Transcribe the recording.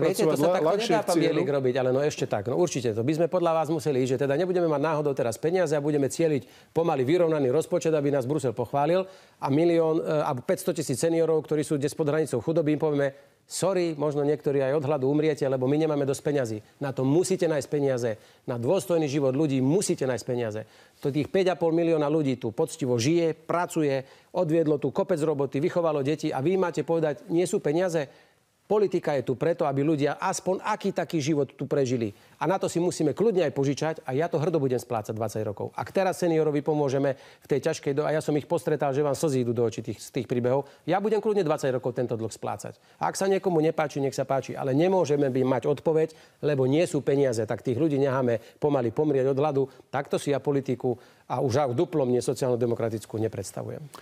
viete, to sa takto nedá pán Bielik robiť, ale no ešte tak. No určite, to by sme podľa vás museli ísť, že teda nebudeme mať náhodou teraz peniaze a budeme cieliť pomaly vyrovnaný rozpočet, aby nás Brusel pochválil a milión, e, alebo 500 tisíc seniorov, ktorí sú dnes pod hranicou chudoby, im povieme, sorry, možno niektorí aj od hladu umriete, lebo my nemáme dosť peňazí. Na to musíte nájsť peniaze. Na dôstojný život ľudí musíte nájsť peniaze. To tých 5,5 milióna ľudí tu poctivo žije, pracuje, odviedlo tu kopec roboty, vychovalo deti a vy máte povedať, nie sú peniaze. Politika je tu preto, aby ľudia aspoň aký taký život tu prežili. A na to si musíme kľudne aj požičať a ja to hrdo budem splácať 20 rokov. Ak teraz seniorovi pomôžeme v tej ťažkej dobe, a ja som ich postretal, že vám slzy idú do očí tých, z tých príbehov, ja budem kľudne 20 rokov tento dlh splácať. A ak sa niekomu nepáči, nech sa páči, ale nemôžeme by mať odpoveď, lebo nie sú peniaze, tak tých ľudí necháme pomaly pomrieť od hladu. Takto si ja politiku a už aj duplom nie sociálno-demokratickú nepredstavujem.